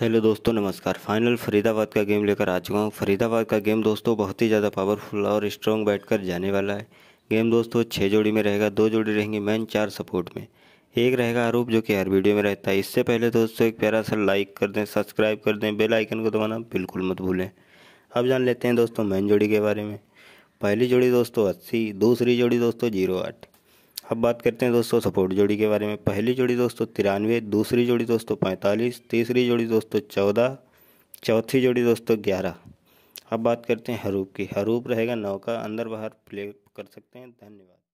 hello दोस्तों नमस्कार final Faridabad का गेम लेकर आ चुका हूँ फरीदाबाद का गेम दोस्तों बहुत ही ज़्यादा पावरफुल और स्ट्रॉन्ग बैठ कर जाने वाला है गेम दोस्तों छः जोड़ी में रहेगा दो जोड़ी रहेंगी मैन चार सपोर्ट में एक रहेगा आरूप जो कि हर वीडियो में रहता है इससे पहले दोस्तों एक प्यारा सा लाइक कर दें सब्सक्राइब कर दें बेलाइकन को दबाना बिल्कुल मत भूलें अब जान लेते हैं दोस्तों मैन जोड़ी के बारे में पहली जोड़ी दोस्तों अस्सी दूसरी जोड़ी दोस्तों जीरो आठ अब बात करते हैं दोस्तों सपोर्ट जोड़ी के बारे में पहली जोड़ी दोस्तों तिरानवे दूसरी जोड़ी दोस्तों पैंतालीस तीसरी जोड़ी दोस्तों चौदह चौथी जोड़ी दोस्तों ग्यारह अब बात करते हैं हरूप की हरूप रहेगा नौ का अंदर बाहर प्ले कर सकते हैं धन्यवाद